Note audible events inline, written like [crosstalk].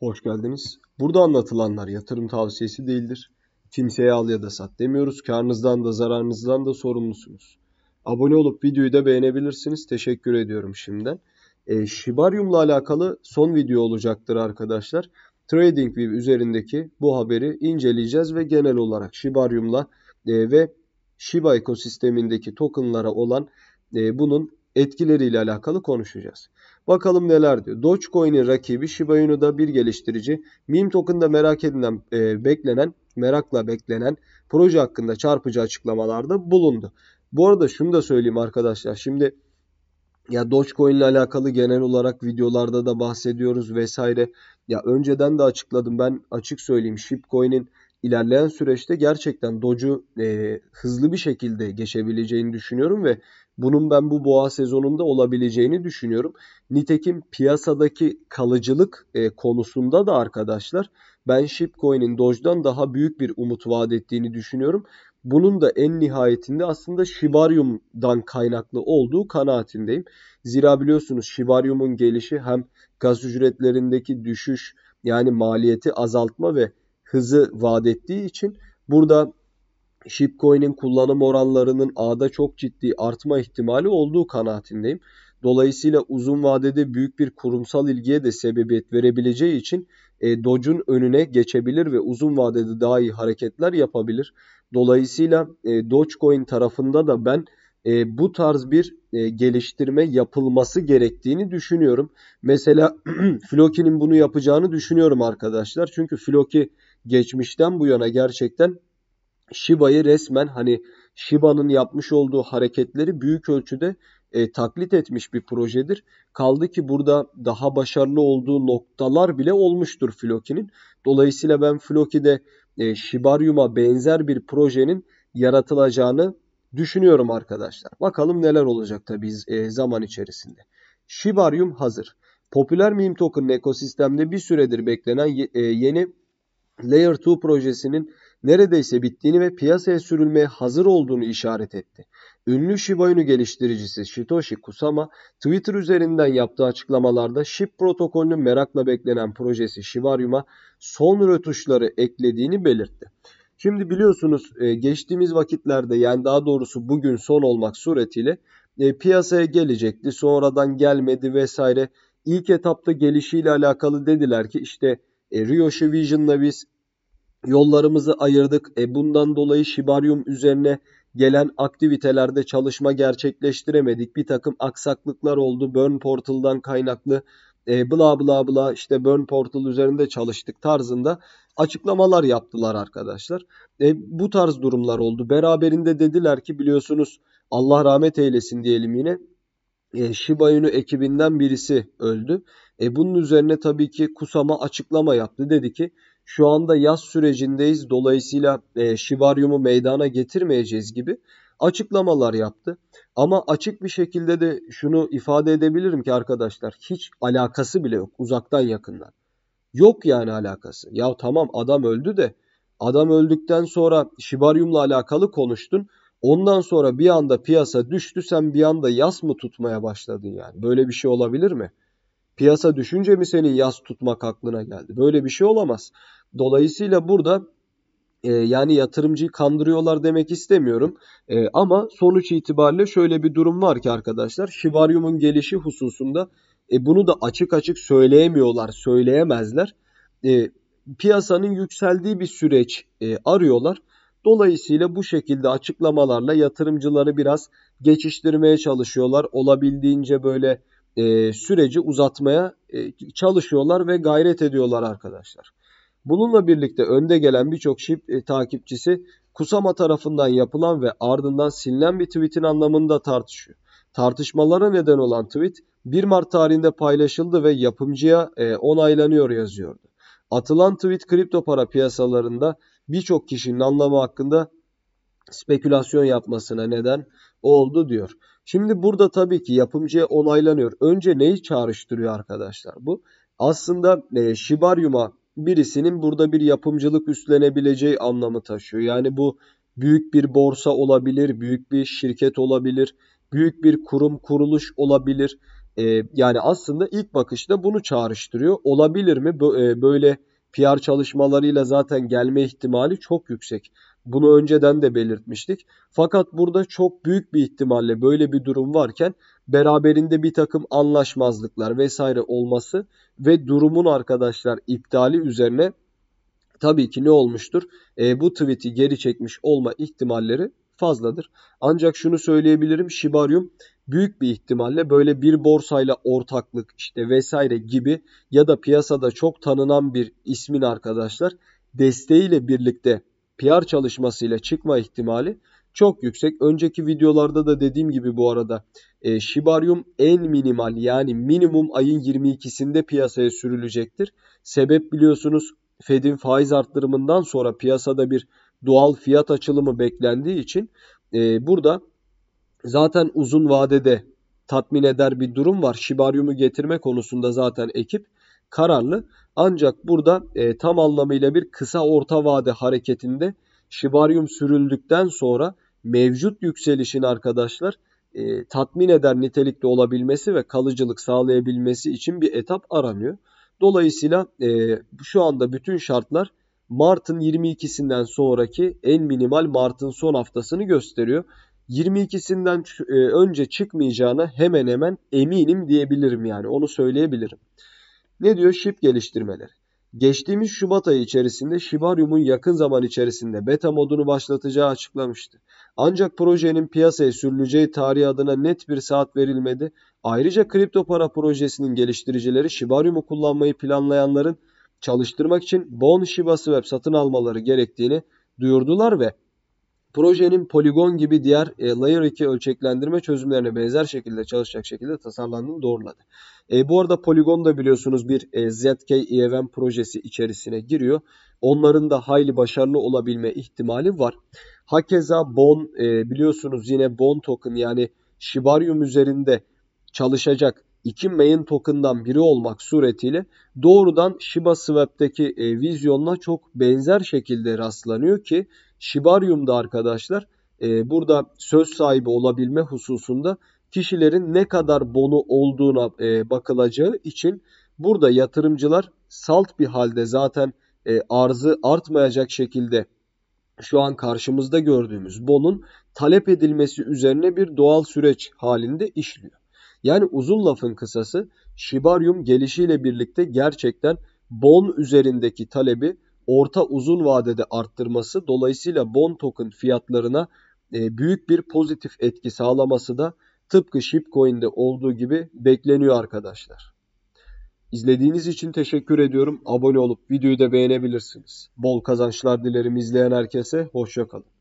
Hoş geldiniz. Burada anlatılanlar yatırım tavsiyesi değildir. Kimseye al ya da sat demiyoruz. Karnınızdan da zararınızdan da sorumlusunuz. Abone olup videoyu da beğenebilirsiniz. Teşekkür ediyorum şimdiden. E, Shibarium'la alakalı son video olacaktır arkadaşlar. TradingView üzerindeki bu haberi inceleyeceğiz ve genel olarak Shibarium'la e, ve Shiba ekosistemindeki tokenlara olan e, bunun etkileriyle alakalı konuşacağız. Bakalım neler diyor. Dogecoin'in rakibi Shiba Inu'da bir geliştirici. Meme token'da merak edilen, e, beklenen, merakla beklenen proje hakkında çarpıcı açıklamalarda bulundu. Bu arada şunu da söyleyeyim arkadaşlar. Şimdi ya Dogecoin ile alakalı genel olarak videolarda da bahsediyoruz vesaire. Ya önceden de açıkladım ben açık söyleyeyim Shipcoin'in ilerleyen süreçte gerçekten Doge'u e, hızlı bir şekilde geçebileceğini düşünüyorum ve bunun ben bu boğa sezonunda olabileceğini düşünüyorum. Nitekim piyasadaki kalıcılık e, konusunda da arkadaşlar ben Shipcoin'in Doge'dan daha büyük bir umut vaat ettiğini düşünüyorum. Bunun da en nihayetinde aslında Shibarium'dan kaynaklı olduğu kanaatindeyim. Zira biliyorsunuz Shibarium'un gelişi hem gaz ücretlerindeki düşüş yani maliyeti azaltma ve hızı vaat ettiği için burada Shipcoin'in kullanım oranlarının ağda çok ciddi artma ihtimali olduğu kanaatindeyim. Dolayısıyla uzun vadede büyük bir kurumsal ilgiye de sebebiyet verebileceği için e, Dodge'un önüne geçebilir ve uzun vadede daha iyi hareketler yapabilir. Dolayısıyla e, Dogecoin tarafında da ben e, bu tarz bir e, geliştirme yapılması gerektiğini düşünüyorum. Mesela [clears throat] Floki'nin bunu yapacağını düşünüyorum arkadaşlar. Çünkü Floki geçmişten bu yana gerçekten Shiba'yı resmen hani Shiba'nın yapmış olduğu hareketleri büyük ölçüde e, taklit etmiş bir projedir. Kaldı ki burada daha başarılı olduğu noktalar bile olmuştur Floki'nin. Dolayısıyla ben Floki'de e, Shibarium'a benzer bir projenin yaratılacağını düşünüyorum arkadaşlar. Bakalım neler olacak tabii e, zaman içerisinde. Shibarium hazır. Popüler meme token ekosistemde bir süredir beklenen e, yeni Layer 2 projesinin neredeyse bittiğini ve piyasaya sürülmeye hazır olduğunu işaret etti. Ünlü Shiba Inu geliştiricisi Shitoshi Kusama, Twitter üzerinden yaptığı açıklamalarda SHIB protokolünün merakla beklenen projesi Shibarium'a son rötuşları eklediğini belirtti. Şimdi biliyorsunuz e, geçtiğimiz vakitlerde yani daha doğrusu bugün son olmak suretiyle e, piyasaya gelecekti. Sonradan gelmedi vesaire. İlk etapta gelişiyle alakalı dediler ki işte e, Ryoshi Vision'la biz yollarımızı ayırdık. E bundan dolayı şibaryum üzerine gelen aktivitelerde çalışma gerçekleştiremedik. Bir takım aksaklıklar oldu. Burn Portal'dan kaynaklı e, bla bla bla işte Burn Portal üzerinde çalıştık tarzında açıklamalar yaptılar arkadaşlar. E, bu tarz durumlar oldu. Beraberinde dediler ki biliyorsunuz Allah rahmet eylesin diyelim yine. E, Shiba Inu ekibinden birisi öldü. E, bunun üzerine tabii ki Kusama açıklama yaptı. Dedi ki şu anda yaz sürecindeyiz dolayısıyla e, şivaryumu meydana getirmeyeceğiz gibi açıklamalar yaptı. Ama açık bir şekilde de şunu ifade edebilirim ki arkadaşlar hiç alakası bile yok uzaktan yakından. Yok yani alakası. Ya tamam adam öldü de adam öldükten sonra şivaryumla alakalı konuştun. Ondan sonra bir anda piyasa düştü sen bir anda yas mı tutmaya başladın yani? Böyle bir şey olabilir mi? Piyasa düşünce mi senin yas tutmak aklına geldi? Böyle bir şey olamaz. Dolayısıyla burada e, yani yatırımcıyı kandırıyorlar demek istemiyorum. E, ama sonuç itibariyle şöyle bir durum var ki arkadaşlar Şivaryum'un gelişi hususunda e, bunu da açık açık söyleyemiyorlar, söyleyemezler. E, piyasanın yükseldiği bir süreç e, arıyorlar. Dolayısıyla bu şekilde açıklamalarla yatırımcıları biraz geçiştirmeye çalışıyorlar. Olabildiğince böyle e, süreci uzatmaya e, çalışıyorlar ve gayret ediyorlar arkadaşlar. Bununla birlikte önde gelen birçok şip e, takipçisi Kusama tarafından yapılan ve ardından silinen bir tweetin anlamında tartışıyor. Tartışmalara neden olan tweet 1 Mart tarihinde paylaşıldı ve yapımcıya e, onaylanıyor yazıyordu. Atılan tweet kripto para piyasalarında birçok kişinin anlamı hakkında spekülasyon yapmasına neden oldu diyor. Şimdi burada tabii ki yapımcıya onaylanıyor. Önce neyi çağrıştırıyor arkadaşlar bu? Aslında e, Shibarium'a birisinin burada bir yapımcılık üstlenebileceği anlamı taşıyor. Yani bu büyük bir borsa olabilir, büyük bir şirket olabilir, büyük bir kurum kuruluş olabilir. Ee, yani aslında ilk bakışta bunu çağrıştırıyor. Olabilir mi e, böyle PR çalışmalarıyla zaten gelme ihtimali çok yüksek. Bunu önceden de belirtmiştik. Fakat burada çok büyük bir ihtimalle böyle bir durum varken beraberinde bir takım anlaşmazlıklar vesaire olması ve durumun arkadaşlar iptali üzerine tabii ki ne olmuştur? E, bu tweet'i geri çekmiş olma ihtimalleri fazladır. Ancak şunu söyleyebilirim. Şibarium büyük bir ihtimalle böyle bir borsayla ortaklık işte vesaire gibi ya da piyasada çok tanınan bir ismin arkadaşlar desteğiyle birlikte PR çalışmasıyla çıkma ihtimali çok yüksek. Önceki videolarda da dediğim gibi bu arada e, Shibarium en minimal yani minimum ayın 22'sinde piyasaya sürülecektir. Sebep biliyorsunuz Fed'in faiz arttırımından sonra piyasada bir doğal fiyat açılımı beklendiği için e, burada zaten uzun vadede tatmin eder bir durum var. Şibaryumu getirme konusunda zaten ekip kararlı. Ancak burada e, tam anlamıyla bir kısa orta vade hareketinde şibaryum sürüldükten sonra mevcut yükselişin arkadaşlar e, tatmin eder nitelikte olabilmesi ve kalıcılık sağlayabilmesi için bir etap aranıyor. Dolayısıyla e, şu anda bütün şartlar Mart'ın 22'sinden sonraki en minimal Mart'ın son haftasını gösteriyor. 22'sinden e, önce çıkmayacağına hemen hemen eminim diyebilirim yani onu söyleyebilirim. Ne diyor şip geliştirmeleri? Geçtiğimiz Şubat ayı içerisinde Shibarium'un yakın zaman içerisinde beta modunu başlatacağı açıklamıştı. Ancak projenin piyasaya sürüleceği tarih adına net bir saat verilmedi. Ayrıca kripto para projesinin geliştiricileri Shibarium'u kullanmayı planlayanların çalıştırmak için Bon Shiba'sı web satın almaları gerektiğini duyurdular ve Projenin poligon gibi diğer e, Layer 2 ölçeklendirme çözümlerine benzer şekilde çalışacak şekilde tasarlandığını doğruladı. E, bu arada poligon da biliyorsunuz bir e, ZK EVM projesi içerisine giriyor. Onların da hayli başarılı olabilme ihtimali var. Hakeza Bon e, biliyorsunuz yine Bon token yani Shibarium üzerinde çalışacak iki main token'dan biri olmak suretiyle doğrudan Shiba Swap'teki e, vizyonla çok benzer şekilde rastlanıyor ki Şibaryum'da arkadaşlar e, burada söz sahibi olabilme hususunda kişilerin ne kadar bonu olduğuna e, bakılacağı için burada yatırımcılar salt bir halde zaten e, arzı artmayacak şekilde şu an karşımızda gördüğümüz bonun talep edilmesi üzerine bir doğal süreç halinde işliyor. Yani uzun lafın kısası Şibaryum gelişiyle birlikte gerçekten bon üzerindeki talebi orta uzun vadede arttırması dolayısıyla bon token fiyatlarına e, büyük bir pozitif etki sağlaması da tıpkı Shipcoin'de olduğu gibi bekleniyor arkadaşlar. İzlediğiniz için teşekkür ediyorum. Abone olup videoyu da beğenebilirsiniz. Bol kazançlar dilerim izleyen herkese. Hoşçakalın.